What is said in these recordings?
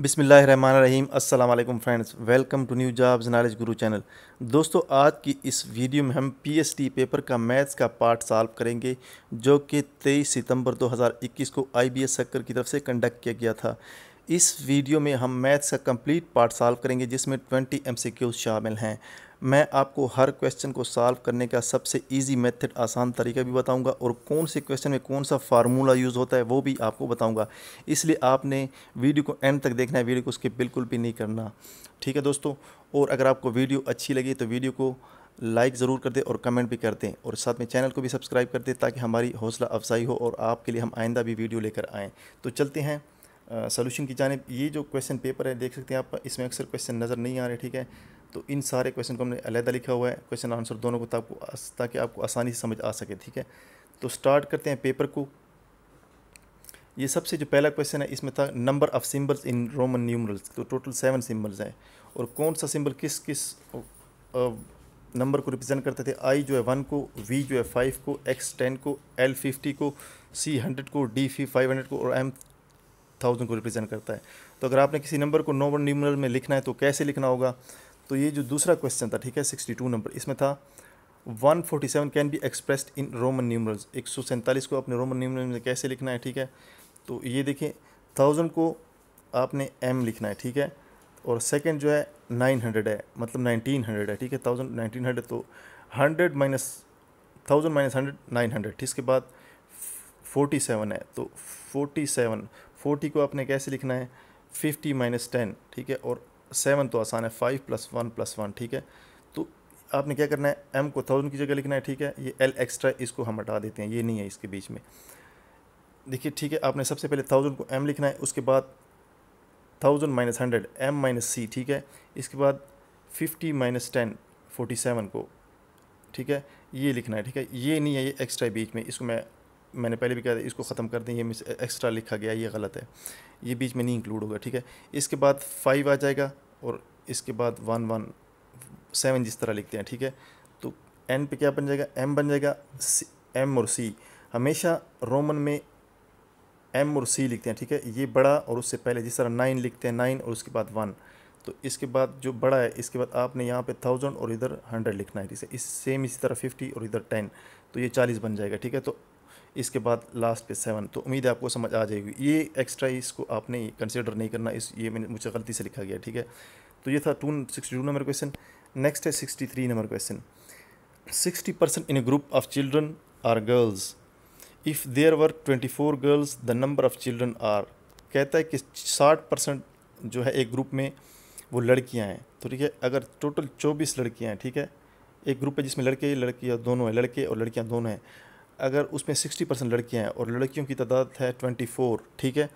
बसमिल friends welcome to new jobs knowledge guru channel दोस्तों आज की इस वीडियो में हम पीएसटी पेपर का मैथ्स का पार्ट सॉल्व करेंगे जो कि 23 सितंबर 2021 को आईबीएस सक्कर की तरफ से कंडक्ट किया गया था इस वीडियो में हम मैथ्स का कंप्लीट पार्ट सॉल्व करेंगे जिसमें 20 एमसीक्यू शामिल हैं मैं आपको हर क्वेश्चन को सॉल्व करने का सबसे इजी मेथड आसान तरीका भी बताऊंगा और कौन से क्वेश्चन में कौन सा फार्मूला यूज़ होता है वो भी आपको बताऊंगा इसलिए आपने वीडियो को एंड तक देखना है वीडियो को उसके बिल्कुल भी नहीं करना ठीक है दोस्तों और अगर आपको वीडियो अच्छी लगी तो वीडियो को लाइक ज़रूर कर दें और कमेंट भी कर दें और साथ में चैनल को भी सब्सक्राइब कर दें ताकि हमारी हौसला अफजाई हो और आपके लिए हम आइंदा भी वीडियो लेकर आएँ तो चलते हैं सोल्यूशन की जानब ये जो क्वेश्चन पेपर है देख सकते हैं आप इसमें अक्सर क्वेश्चन नज़र नहीं आ रहे ठीक है तो इन सारे क्वेश्चन को हमने अलहदा लिखा हुआ है क्वेश्चन आंसर दोनों को आपको ताकि आपको आसानी से समझ आ सके ठीक है तो स्टार्ट करते हैं पेपर को ये सबसे जो पहला क्वेश्चन है इसमें था number of symbols in Roman numerals तो टोटल सेवन सिम्बल्स हैं और कौन सा सिम्बल किस किस नंबर को रिप्रेजेंट करते थे आई जो है वन को वी जो है फाइव को एक्स टेन को एल फिफ्टी को सी हंड्रेड को डी फी फाइव हंड्रेड को और एम थाउजेंड को रिप्रेजेंट करता है तो अगर आपने किसी नंबर को नोवन न्यूमरल में लिखना है तो कैसे लिखना होगा तो ये जो दूसरा क्वेश्चन था ठीक है सिक्सटी टू नंबर इसमें था one forty seven can be expressed in Roman numerals एक सौ सैंतालीस को अपने रोमन न्यूमरल में कैसे लिखना है ठीक है तो ये देखें थाउजेंड को आपने एम लिखना है ठीक है और सेकेंड जो है नाइन हंड्रेड है मतलब नाइनटीन हंड्रेड है ठीक है थाउजेंड नाइनटीन हंड्रेड तो hundred minus thousand minus hundred nine hundred ठीक इसके बाद फोर्टी सेवन है तो फोर्टी सेवन फोर्टी को आपने कैसे लिखना है फिफ्टी माइनस टेन ठीक है और सेवन तो आसान है five plus one plus one ठीक है तो आपने क्या करना है एम को थाउजेंड की जगह लिखना है ठीक है ये एल एक्स्ट्रा इसको हम हटा देते हैं ये नहीं है इसके बीच में देखिए ठीक है आपने सबसे पहले थाउजेंड को एम लिखना है उसके बाद thousand minus hundred M minus C ठीक है इसके बाद fifty minus ten forty seven को ठीक है ये लिखना है ठीक है ये नहीं है ये एक्स्ट्रा बीच में इसको मैं मैंने पहले भी कहा था इसको ख़त्म कर दें ये मिस एक्स्ट्रा लिखा गया ये गलत है ये बीच में नहीं इंक्लूड होगा ठीक है इसके बाद फाइव आ जाएगा और इसके बाद वन वन सेवन जिस तरह लिखते हैं ठीक है तो एन पे क्या बन जाएगा एम बन जाएगा एम और सी हमेशा रोमन में एम और सी लिखते हैं ठीक है ये बड़ा और उससे पहले जिस तरह नाइन लिखते हैं नाइन और उसके बाद वन तो इसके बाद जो बड़ा है इसके बाद आपने यहाँ पे थाउजेंड और इधर हंड्रेड लिखना है ठीक है इस सेम इसी तरह फिफ्टी और इधर टेन तो ये चालीस बन जाएगा ठीक है तो इसके बाद लास्ट पे सेवन तो उम्मीद है आपको समझ आ जाएगी ये एक्स्ट्रा इसको आपने कंसिडर नहीं करना इस ये मैंने मुझे गलती से लिखा गया ठीक है तो ये था to sixty two number question next है sixty three number question sixty percent in group of children are girls if there were twenty four girls the number of children are कहता है कि साठ परसेंट जो है एक ग्रुप में वो लड़कियाँ हैं तो ठीक है अगर टोटल चौबीस लड़कियाँ हैं ठीक है एक ग्रुप है जिसमें लड़के लड़कियाँ दोनों हैं लड़के और लड़कियाँ दोनों हैं अगर उसमें सिक्सटी परसेंट लड़कियाँ हैं और लड़कियों की तादाद है ट्वेंटी फोर ठीक है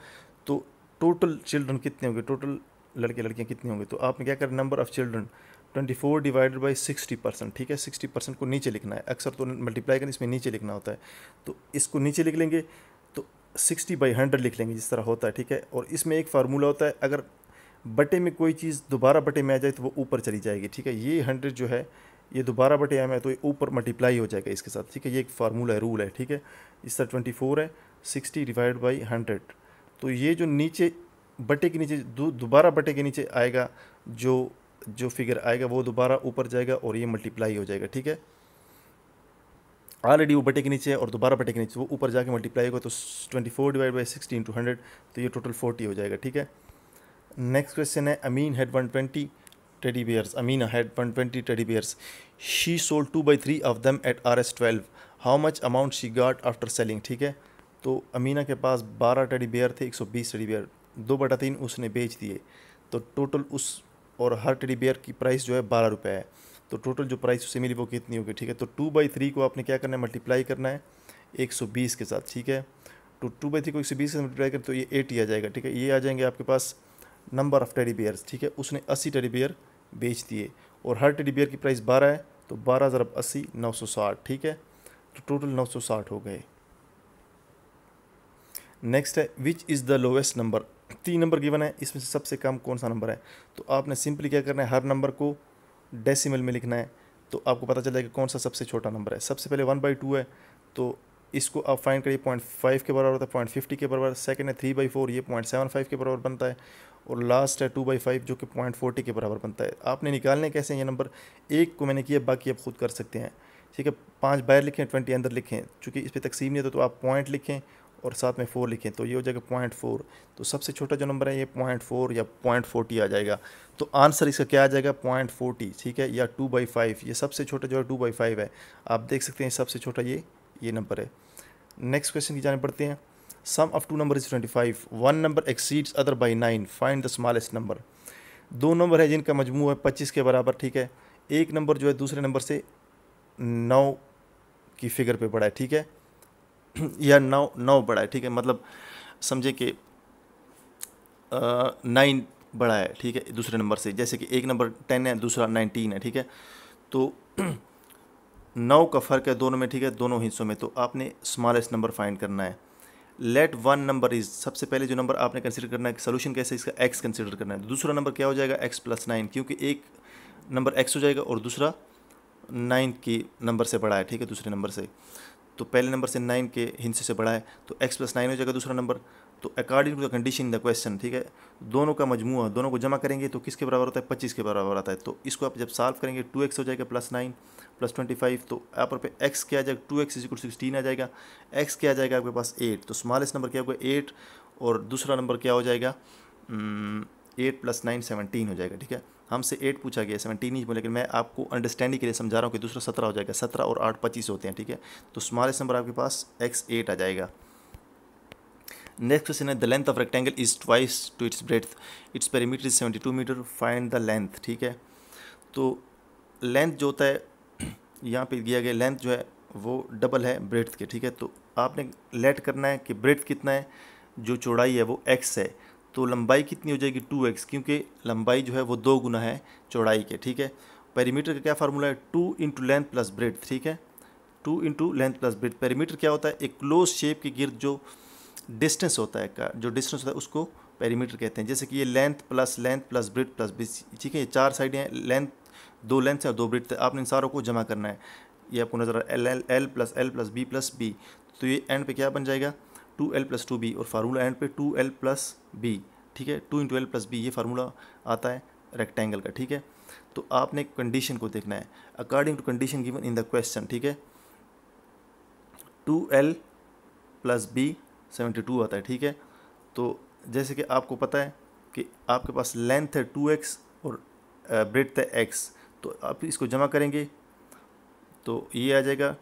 तो टोटल चिल्ड्रन कितने होंगे टोटल लड़के लड़कियाँ कितने होंगे तो आपने क्या करें number of children twenty four divided by sixty percent ठीक है सिक्सटी परसेंट को नीचे लिखना है अक्सर तो मल्टीप्लाई करें इसमें नीचे लिखना होता है तो इसको नीचे लिख लेंगे तो सिक्सटी बाई हंड्रेड लिख लेंगे जिस तरह होता है ठीक है और इसमें एक फार्मूला होता है अगर बटे में कोई चीज़ दोबारा बटे में आ जाए तो वो ऊपर चली जाएगी ठीक है ये हंड्रेड जो है ये दोबारा बटे एम है तो ये ऊपर मल्टीप्लाई हो जाएगा इसके साथ ठीक है ये एक फार्मूला है रूल है ठीक है इस तरह ट्वेंटी फोर है सिक्सटी डिवाइड बाई हंड्रेड तो ये जो नीचे बटे के नीचे दोबारा बटे के नीचे आएगा जो जो फिगर आएगा वो दोबारा ऊपर जाएगा और ये मल्टीप्लाई हो जाएगा ठीक है ऑलरेडी वो बटे के नीचे और दोबारा बटे के नीचे वो ऊपर जाके मल्टीप्लाई होगा तो twenty four divide by sixty into hundred तो ये टोटल फोर्टी हो जाएगा ठीक है नेक्स्ट क्वेश्चन है Amin had one twenty teddy Amina had one twenty teddy 120 she sold two by three of 3 at R S twelve how much amount she got after selling ठीक है तो अमीना के पास बारह टेडी बेयर थे एक सौ बीस टेडी बेयर दो बटा तीन उसने बेच दिए तो टोटल उस और हर टेडी बेयर की प्राइस जो है बारह रुपये है तो टोटल जो प्राइस उसे मिली वो कितनी होगी ठीक है तो टू बाई थ्री को आपने क्या करना है मल्टीप्लाई करना है एक सौ बीस के साथ ठीक है तो टू बाई थ्री को एक सौ बीस के साथ मल्टीप्लाई करें तो ये एटी आ जाएगा ठीक है ये आ जाएंगे आपके पास नंबर ऑफ़ टेडी बेयर्स ठीक है उसने अस्सी टेडी बेयर बेच दिए और हर टेडी बियर की प्राइस बारह है तो बारह ज़रब अस्सी नौ सौ साठ ठीक है तो टोटल नौ सौ साठ हो गए नेक्स्ट है which is the lowest number तीन नंबर गिवन है इसमें से सबसे कम कौन सा नंबर है तो आपने सिंपली क्या करना है हर नंबर को डेसिमल में लिखना है तो आपको पता चल जाएगा कौन सा सबसे छोटा नंबर है सबसे पहले वन बाई टू है तो इसको आप फाइंड करिए पॉइंट फाइव के बराबर होता है पॉइंट फिफ्टी के बराबर सेकेंड है थ्री बाई फोर ये पॉइंट सेवन फाइव के बराबर बनता है और लास्ट है टू बाई फाइव जो कि पॉइंट फोर्टी के बराबर बनता है आपने निकालने कैसे ये नंबर एक को मैंने किया बाकी आप खुद कर सकते हैं ठीक है पाँच बाहर लिखें ट्वेंटी अंदर लिखें चूँकि इस पर तकसीम नहीं होता तो, तो आप पॉइंट लिखें और साथ में फ़ोर लिखें तो ये हो जाएगा पॉइंट फोर तो सबसे छोटा जो नंबर है ये पॉइंट फोर या पॉइंट फोर्टी आ जाएगा तो आंसर इसका क्या आ जाएगा पॉइंट फोर्टी ठीक है या टू बाई फाइव ये सबसे छोटा जो है टू बाई फाइव है आप देख सकते हैं सबसे छोटा ये ये नंबर है नेक्स्ट क्वेश्चन की जाने पड़ते हैं sum of two number is twenty five one number exceeds other by nine find the smallest number दो नंबर है जिनका मजमू है पच्चीस के बराबर ठीक है एक नंबर जो है दूसरे नंबर से नौ की फिगर पे बड़ा है ठीक है या नौ नौ बड़ा है ठीक है मतलब समझे कि नाइन बड़ा है ठीक है दूसरे नंबर से जैसे कि एक नंबर टेन है दूसरा नाइनटीन है ठीक है तो नौ का फ़र्क है दोनों में ठीक है दोनों हिस्सों में तो आपने स्मॉलेस्ट नंबर फाइंड करना है लेट वन नंबर इज़ सबसे पहले जो नंबर आपने कंसिडर करना है सोल्यूशन कैसे इसका एक्स कंसिडर करना है तो दूसरा नंबर क्या हो जाएगा एक्स प्लस नाइन क्योंकि एक नंबर एक्स हो जाएगा और दूसरा नाइन के नंबर से बड़ा है ठीक है दूसरे नंबर से तो पहले नंबर से नाइन के हिंसे से बड़ा है तो एक्स प्लस नाइन हो जाएगा दूसरा नंबर तो according to the condition the question ठीक है दोनों का मजमू दोनों को जमा करेंगे तो किसके बराबर होता है पच्चीस के बराबर आता है तो इसको आप जब सॉल्व करेंगे टू एक्स हो जाएगा plus nine plus twenty five तो यहाँ पर एक्स क्या आ जाएगा टू एक्स इजिकल सिक्सटीन आ जाएगा एक्स क्या आ जाएगा आपके पास एट तो स्मॉलेस्ट नंबर क्या होगा एट और दूसरा नंबर क्या हो जाएगा एट प्लस नाइन सेवनटीन हो जाएगा ठीक है हमसे एट पूछा गया सेवनटीन ही लेकिन मैं आपको अंडरस्टैंडिंग के लिए समझा रहा हूँ कि दूसरा सत्रह हो जाएगा सत्रह और आठ पच्चीस होते हैं ठीक है तो स्मॉलेस्ट नंबर आपके पास एक्स एट आ जाएगा नेक्स्ट क्वेश्चन है the length of rectangle is twice to its breadth its perimeter is seventy two metre find the length ठीक है तो लेंथ जो होता है यहाँ पे दिया गया लेंथ जो है वो डबल है ब्रेथ के ठीक है तो आपने लेट करना है कि ब्रेथ कितना है जो चौड़ाई है वो एक्स है तो लंबाई कितनी हो जाएगी टू एक्स क्योंकि लंबाई जो है वो दो गुना है चौड़ाई के ठीक है पेरीमीटर का क्या फार्मूला है two into length plus breadth ठीक है two into length plus breadth perimeter क्या होता है एक क्लोज शेप के गिर्द जो डिस्टेंस होता है का जो डिस्टेंस होता है उसको पेरीमीटर कहते हैं जैसे कि ये length plus length plus breadth plus बीच ठीक है ये चार साइड हैं लेंथ दो लेंथ है दो ब्रिड थे तो आपने इन सारों को जमा करना है ये आपको नज़र आ l l l plus l plus b plus b तो ये एंड पे क्या बन जाएगा two l plus two b और फार्मूला एंड पे टू एल प्लस बी ठीक है two into l plus b ये फार्मूला आता है रेक्टेंगल का ठीक है तो आपने कंडीशन को देखना है according to condition given in the question ठीक है two l plus b seventy two आता है ठीक है तो जैसे कि आपको पता है कि आपके पास लेंथ है टू एक्स और ब्रेथ है एक्स तो आप इसको जमा करेंगे तो ये आ जाएगा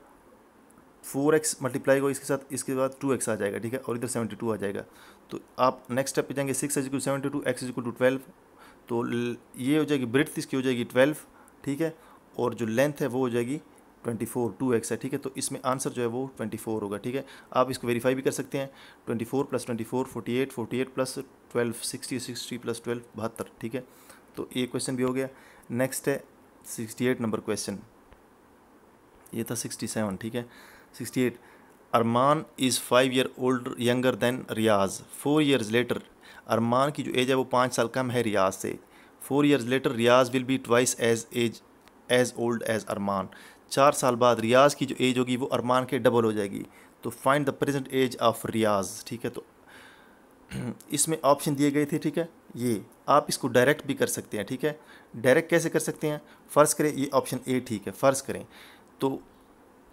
फोर एक्स मल्टीप्लाई होगा इसके साथ इसके बाद टू एक्स आ जाएगा ठीक है और इधर सेवेंटी टू आ जाएगा तो आप नेक्स्ट स्टेप पे जाएंगे six equal seventy two x equal to twelve तो ये हो जाएगी ब्रेथ इसकी हो जाएगी ट्वेल्व ठीक है और जो लेंथ है वो हो जाएगी ट्वेंटी फोर टू एक्स है ठीक है तो इसमें आंसर जो है वो ट्वेंटी फोर होगा ठीक है आप इसको वेरीफाई भी कर सकते हैं twenty four plus twenty four forty eight forty eight plus twelve sixty sixty plus twelve बहत्तर ठीक है तो ये क्वेश्चन भी हो गया नेक्स्ट है सिक्सटी एट नंबर क्वेश्चन ये था सिक्सटी सेवन ठीक है sixty eight Armaan is five year old younger than Riyaz four years later Armaan की जो एज है वो पाँच साल कम है रियाज से four years later Riyaz will be twice age age age old age Armaan चार साल बाद रियाज़ की जो एज होगी वो अरमान के डबल हो जाएगी तो find the present age of Riyaz ठीक है तो इसमें ऑप्शन दिए गए थे ठीक है ये आप इसको डायरेक्ट भी कर सकते हैं ठीक है डायरेक्ट कैसे कर सकते हैं फ़र्ज़ करें ये ऑप्शन ए ठीक है फ़र्ज़ करें तो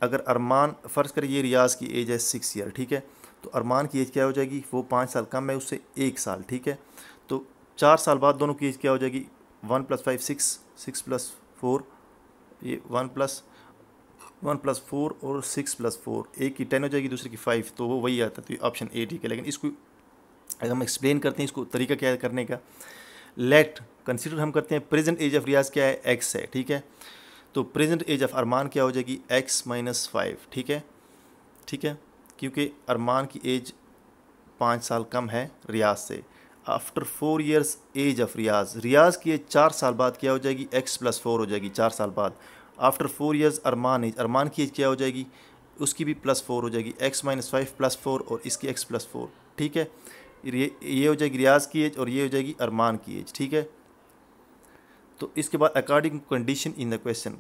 अगर अरमान फ़र्ज़ करें ये रियाज़ की एज है सिक्स ईयर ठीक है तो अरमान की एज क्या हो जाएगी वो पाँच साल कम है उससे एक साल ठीक है तो चार साल बाद दोनों की एज क्या हो जाएगी one plus five six six plus four ये one plus one plus four और सिक्स प्लस फोर एक की टेन हो जाएगी दूसरे की फाइव तो वो वही आता तो ऑप्शन ए ठीक है लेकिन इसको अगर हम एक्सप्लेन करते हैं इसको तरीका क्या है करने का लेट कंसिडर हम करते हैं प्रेजेंट एज ऑफ रियाज क्या है एक्स है ठीक है तो प्रेजेंट एज ऑफ अरमान क्या हो जाएगी एक्स माइनस फाइव ठीक है ठीक है क्योंकि अरमान की एज पाँच साल कम है रियाज से after four years age of Riyaz Riyaz की एज चार साल बाद क्या हो जाएगी एक्स प्लस फोर हो जाएगी चार साल बाद after four years Armaan age Armaan की एज क्या हो जाएगी उसकी भी प्लस फोर हो जाएगी x minus five plus four और इसकी एक्स प्लस फोर ठीक है ये ये हो जाएगी रियाज़ की एज और ये हो जाएगी अरमान की एज ठीक है तो इसके बाद according condition in the question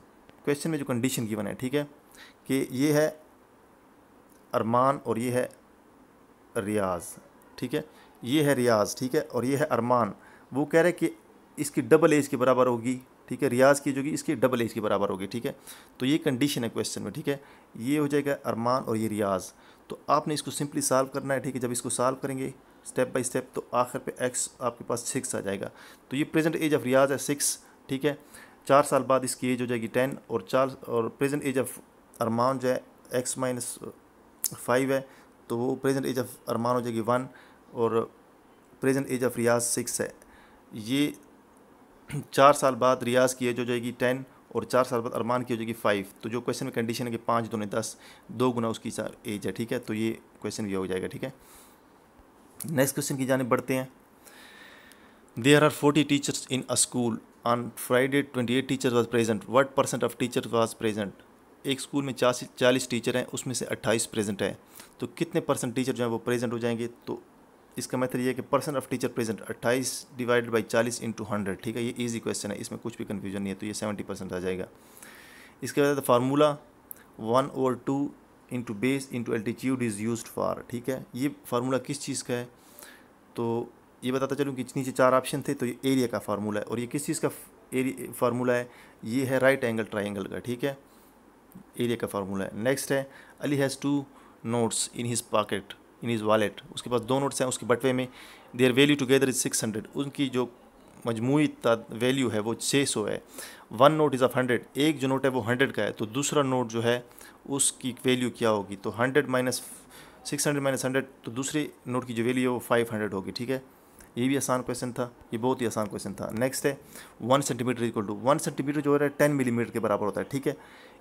question में जो कंडीशन की है ठीक है कि ये है अरमान और ये है रियाज ठीक है ये है रियाज ठीक है और ये है अरमान वो कह रहे हैं कि इसकी डबल एज के बराबर होगी ठीक है रियाज की जो कि इसकी डबल एज के बराबर होगी ठीक है तो ये कंडीशन है क्वेश्चन में ठीक है ये हो जाएगा अरमान और ये रियाज तो आपने इसको सिंपली सॉल्व करना है ठीक है जब इसको सॉल्व करेंगे स्टेप बाय स्टेप तो आखिर पे एक्स आपके पास सिक्स आ जाएगा तो ये प्रेजेंट एज ऑफ रियाज है सिक्स ठीक है चार साल बाद इसकी एज हो जाएगी टेन और चार और प्रेजेंट एज ऑफ अरमान जो है एक्स माइनस फाइव है तो वो प्रेजेंट एज ऑफ अरमान हो जाएगी वन और present age of Riyaz six है ये चार साल बाद रियाज की एज हो जाएगी टेन और चार साल बाद अरमान की हो जाएगी फाइव तो जो क्वेश्चन में कंडीशन है कि पाँच दोनों दस दो गुना उसकी चार एज है ठीक है तो ये क्वेश्चन भी हो जाएगा ठीक है नेक्स्ट क्वेश्चन की जाने बढ़ते हैं there are forty teachers in a school on Friday twenty eight teacher was present what percent of teacher was present एक स्कूल में चालीस टीचर हैं उसमें से अट्ठाईस प्रेजेंट है तो कितने परसेंट टीचर जो हैं वो प्रेजेंट हो जाएंगे तो इसका मेथड ये है कि percent of teacher present 28 divided by 40 into hundred ठीक है ये इजी क्वेश्चन है इसमें कुछ भी कन्फ्यूजन नहीं है तो ये 70 परसेंट आ जाएगा इसके बाद formula one over two into base into altitude is use for ठीक है ये फार्मूला किस चीज़ का है तो ये बताता चलूँ कि नीचे चार ऑप्शन थे तो ये एरिया का फार्मूला है और ये किस चीज़ का एरिया फार्मूला है ये है राइट एंगल ट्राइंगल का ठीक है एरिया का फार्मूला है नेक्स्ट है Ali has two notes in his pocket in is wallet उसके पास दो नोट्स हैं उसके बटवे में their value together is six hundred उनकी जो मजमू वैल्यू है वो छः सौ है one note is of hundred एक जो नोट है वो हंड्रेड का है तो दूसरा नोट जो है उसकी वैल्यू क्या होगी तो hundred minus six hundred minus hundred तो दूसरे नोट की जो वैल्यू है वो फाइव हंड्रेड होगी ठीक है ये भी आसान क्वेश्चन था ये बहुत ही आसान क्वेश्चन था नेक्स्ट है one centimetre equal to one centimetre जो है टेन मिलीमीटर के बराबर होता है ठीक है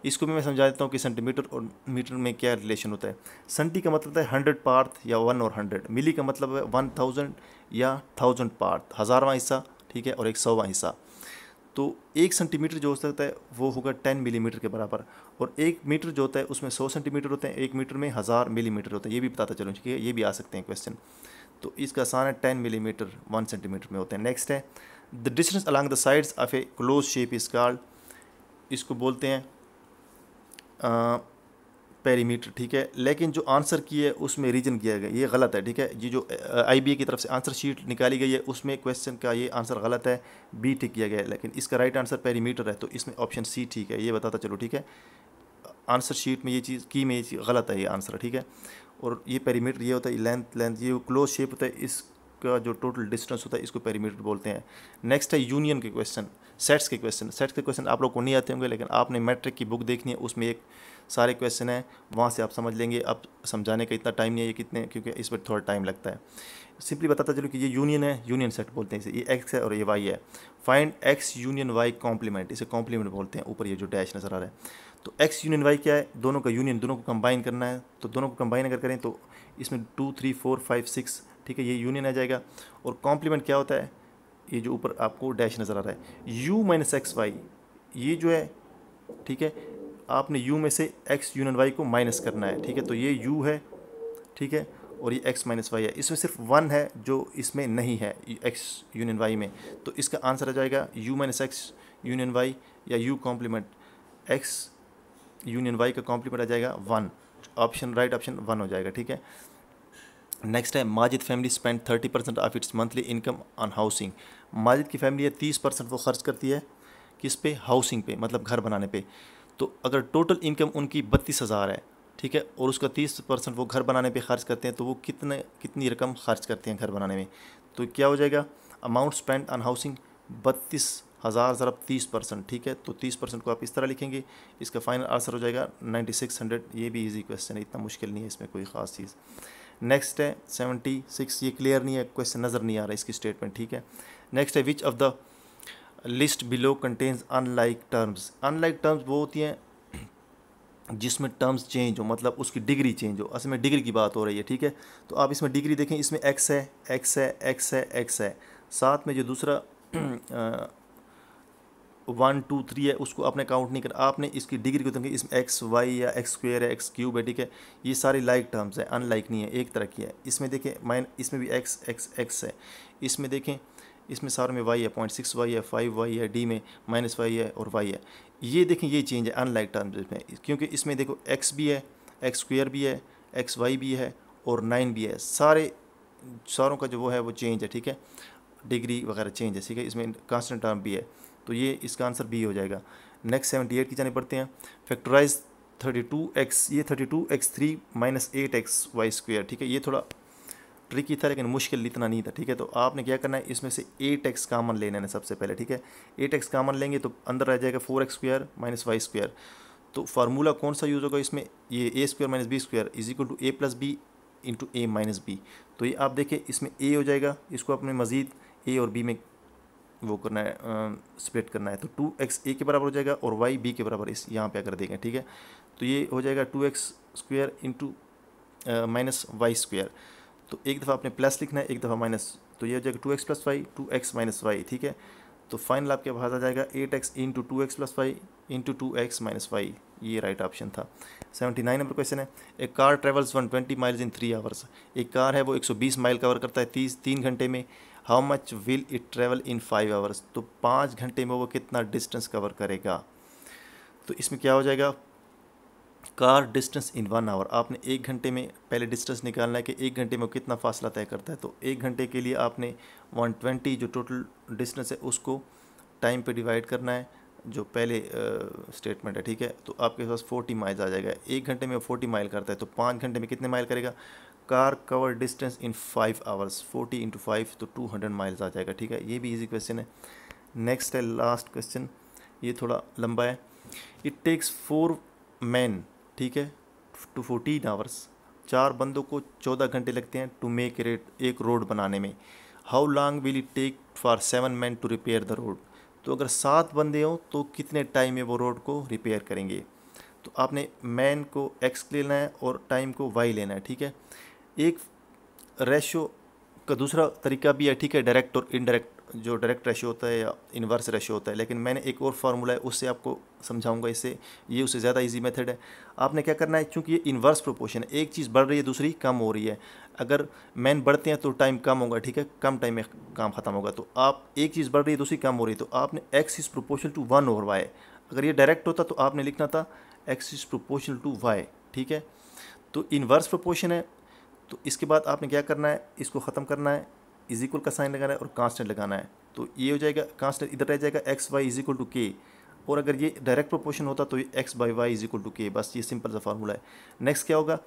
इसको भी मैं समझा देता हूँ कि सेंटीमीटर और मीटर में क्या रिलेशन होता है सेंटी मतलब का मतलब है हंड्रेड पार्थ या वन और हंड्रेड मिली का मतलब है वन थाउजेंड या थाउजेंड पार्थ हज़ारवा हिस्सा ठीक है और एक सौवा हिस्सा तो एक सेंटीमीटर जो हो सकता है वो होगा टेन मिलीमीटर के बराबर और एक मीटर जो होता है उसमें सौ सेंटीमीटर होते हैं एक मीटर में हज़ार मिलीमीटर होता है ये भी बताता चलो ठीक है ये भी आ सकते हैं क्वेश्चन तो इसका आसान है टेन मिलीमीटर वन सेंटीमीटर में होते हैं नेक्स्ट है the distance along the sides of a close shape is called इसको बोलते हैं पेरीमीटर ठीक है लेकिन जो आंसर की है उसमें रीजन किया गया ये गलत है ठीक है ये जो ए की तरफ से आंसर शीट निकाली गई है उसमें क्वेश्चन का ये आंसर गलत है बी ठीक किया गया है लेकिन इसका राइट आंसर पेरीमीटर है तो इसमें ऑप्शन सी ठीक है ये बताता चलो ठीक है आंसर शीट में ये चीज़ की में ये चीज़ गलत है ये आंसर ठीक है और ये पेरीमीटर ये होता है लेंथ लेंथ ये क्लोज शेप होता है इसका जो टोटल डिस्टेंस होता है इसको पेरीमीटर बोलते हैं नेक्स्ट है यूनियन के क्वेश्चन सेट्स के क्वेश्चन सेट्स के क्वेश्चन आप लोग को नहीं आते होंगे लेकिन आपने मैट्रिक की बुक देखनी है उसमें एक सारे क्वेश्चन हैं वहाँ से आप समझ लेंगे अब समझाने का इतना टाइम नहीं है ये कितने क्योंकि इस पर थोड़ा टाइम लगता है सिंपली बताता चलो कि ये यूनियन है यूनियन सेट बोलते हैं इसे ये एक्स है और ये वाई है find x union y complement इसे कॉम्प्लीमेंट बोलते हैं ऊपर ये जो डैश नज़र आ रहा है तो एक्स यूनियन वाई क्या है दोनों का यूनियन दोनों को कंबाइन करना है तो दोनों को कंबाइन अगर करें तो इसमें two three four five six ठीक है ये यूनियन आ जाएगा और कॉम्प्लीमेंट क्या होता है ये जो ऊपर आपको डैश नज़र आ रहा है u माइनस एक्स वाई ये जो है ठीक है आपने u में से x यूनियन y को माइनस करना है ठीक है तो ये u है ठीक है और ये x माइनस वाई है इसमें सिर्फ वन है जो इसमें नहीं है x यूनियन y में तो इसका आंसर आ जाएगा u minus x union y या u complement x union y का कॉम्प्लीमेंट आ जाएगा one option right option one हो जाएगा ठीक है नेक्स्ट है Majid family spend thirty percent of its monthly income on housing Majid की फैमिली है तीस परसेंट वो खर्च करती है किस पे हाउसिंग पे मतलब घर बनाने पे तो अगर टोटल इनकम उनकी बत्तीस हज़ार है ठीक है और उसका तीस परसेंट वो घर बनाने पे खर्च करते हैं तो वो कितने कितनी रकम खर्च करते हैं घर बनाने में तो क्या हो जाएगा अमाउंट स्पेंड ऑन हाउसिंग बत्तीस हज़ार ज़रब तीस परसेंट ठीक है तो तीस परसेंट को आप इस तरह लिखेंगे इसका फाइनल आंसर हो जाएगा नाइन्टी सिक्स हंड्रेड ये भी इजी क्वेश्चन है इतना मुश्किल नहीं है इसमें कोई ख़ास चीज़ नेक्स्ट है सेवेंटी सिक्स ये क्लियर नहीं है क्वेश्चन नज़र नहीं आ रहा इसकी स्टेटमेंट ठीक है नेक्स्ट है which of the list below contains unlike terms unlike terms वो होती हैं जिसमें टर्म्स चेंज हो मतलब उसकी डिग्री चेंज हो असल में डिग्री की बात हो रही है ठीक है तो आप इसमें डिग्री देखें इसमें एक्स है एक्स है एक्स है एक्स है साथ में जो दूसरा वन टू थ्री है उसको आपने काउंट नहीं करा आपने इसकी डिग्री को देखिए तो इसमें एक्स वाई या एक्स स्क्वेयर है एक्स क्यूब है ठीक है ये सारी लाइक टर्म्स है अनलाइक नहीं है एक तरह की है इसमें देखें माइन इसमें भी एक्स एक्स एक्स है इसमें देखें इसमें सारे में वाई है पॉइंट सिक्स वाई है फाइव वाई है डी में माइनस वाई है और वाई है ये देखें ये चेंज है अनलाइक टर्म्स इसमें क्योंकि इसमें देखो एक्स भी है एक्स स्क्वेयर भी है एक्स वाई भी है और नाइन भी है सारे सारों का जो वो है वो चेंज है ठीक है डिग्री वगैरह चेंज है ठीक है इसमें कॉन्सटेंट टर्म भी है तो ये इसका आंसर बी हो जाएगा नेक्स्ट सेवेंटी एट की जाने पड़ते हैं फैक्टराइज थर्टी टू एक्स ये thirty two x three minus eight x y square ठीक है ये थोड़ा ट्रिक ही था लेकिन मुश्किल इतना नहीं था ठीक है तो आपने क्या करना है इसमें से एट एक्स कामन लेना है सबसे पहले ठीक है एट एक्स कामन लेंगे तो अंदर रह जाएगा four x square minus y square तो फार्मूला कौन सा यूज़ होगा इसमें ये a square minus b square is equal to a plus b into a minus b तो ये आप देखें इसमें ए हो जाएगा इसको अपने मज़ीद ए और बी में वो करना है स्प्लिट करना है तो टू एक्स ए के बराबर हो जाएगा और वाई बी के बराबर इस यहाँ पे अगर देंगे ठीक है तो ये हो जाएगा two x square into minus y square तो एक दफ़ा आपने प्लस लिखना है एक दफ़ा माइनस तो ये हो जाएगा two x plus y two x minus y ठीक है तो फाइनल आपके पास आ जाएगा eight x into two x plus y into two x minus y ये राइट ऑप्शन था सेवेंटी नाइन नंबर क्वेश्चन है एक car travels one twenty miles in three hours एक कार है वो एक सौ बीस माइल कवर करता है तीस तीन घंटे में how much will it travel in five hours तो पाँच घंटे में वो कितना डिस्टेंस कवर करेगा तो इसमें क्या हो जाएगा car distance in one hour आपने एक घंटे में पहले डिस्टेंस निकालना है कि एक घंटे में कितना फासला तय करता है तो एक घंटे के लिए आपने 120 जो टोटल डिस्टेंस है उसको टाइम पे डिवाइड करना है जो पहले स्टेटमेंट uh, है ठीक है तो आपके पास 40 माइल्स आ जाएगा एक घंटे में 40 माइल करता है तो पाँच घंटे में कितने माइल करेगा car cover distance in five hours forty into five तो टू हंड्रेड माइल्स आ जाएगा ठीक है ये भी इजी क्वेश्चन है नेक्स्ट है लास्ट क्वेश्चन ये थोड़ा लंबा है इट टेक्स फोर मैन ठीक है टू फोर्टीन आवर्स चार बंदों को चौदह घंटे लगते हैं टू मेक रेट एक रोड बनाने में how long will it take for seven man to repair the road तो अगर सात बंदे हों तो कितने टाइम में वो रोड को रिपेयर करेंगे तो आपने मैन को एक्स लेना है और टाइम को वाई लेना है ठीक है एक रेशो का दूसरा तरीका भी है ठीक है डायरेक्ट और इनडायरेक्ट जो डायरेक्ट रेशो होता है या इन्वर्स रेशो होता है लेकिन मैंने एक और फार्मूला है उससे आपको समझाऊंगा इससे ये उससे ज़्यादा इजी मेथड है आपने क्या करना है क्योंकि ये इनवर्स प्रोपोर्शन है एक चीज़ बढ़ रही है दूसरी कम हो रही है अगर मैन बढ़ते हैं तो टाइम कम होगा ठीक है कम टाइम में काम ख़त्म होगा तो आप एक चीज़ बढ़ रही है दूसरी कम हो रही है तो आपने x is proportion to one over y अगर ये डायरेक्ट होता तो आपने लिखना था x is proportion to y ठीक है तो इन्वर्स प्रोपोर्शन है तो इसके बाद आपने क्या करना है इसको ख़त्म करना है इज इक्वल का साइन लगाना है और कांस्टेंट लगाना है तो ये हो जाएगा कांस्टेंट इधर रह जाएगा x y is equal to k और अगर ये डायरेक्ट प्रोपोर्शन होता तो ये x by y is equal to k बस ये सिंपल सा फार्मूला है नेक्स्ट क्या होगा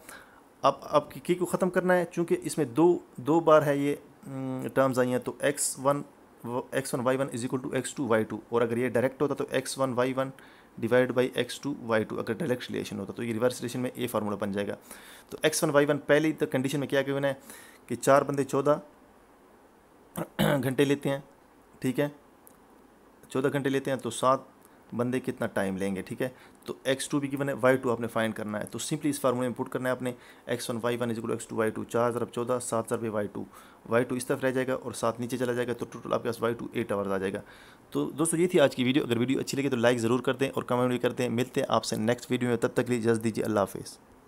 अब आपकी के को ख़त्म करना है चूँकि इसमें दो दो बार है ये टर्म्स आई हैं तो x one x one y one is equal to x two y two और अगर ये डायरेक्ट होता तो x one y one divide by x two y two अगर डायरेक्ट रिलेशन होता तो ये रिवर्स रिलेशन में ए फार्मूला बन जाएगा तो एक्स वन वाई वन पहले तो कंडीशन में क्या क्यों है कि चार बंदे चौदह घंटे लेते हैं ठीक है चौदह घंटे लेते हैं तो सात बंदे कितना टाइम लेंगे ठीक है तो एक्स टू भी गिवन है वाई टू आपने फाइंड करना है तो सिंपली इस फार्मूले में पुट करना है आपने x one y one equal x two y two चार हज़ार चौदह सात हज़ार पे वाई टू वाई टू इस तरफ रह जाएगा और साथ नीचे चला जाएगा तो टोटल आपके पास वाई टू एट आवर्स आ जाएगा तो दोस्तों ये थी आज की वीडियो अगर वीडियो अच्छी लगी तो लाइक ज़रूर कर दें और कमेंट भी कर दें मिलते हैं आपसे नेक्स्ट वीडियो में तब तक लिए जज दीजिए अल्लाह हाफिज़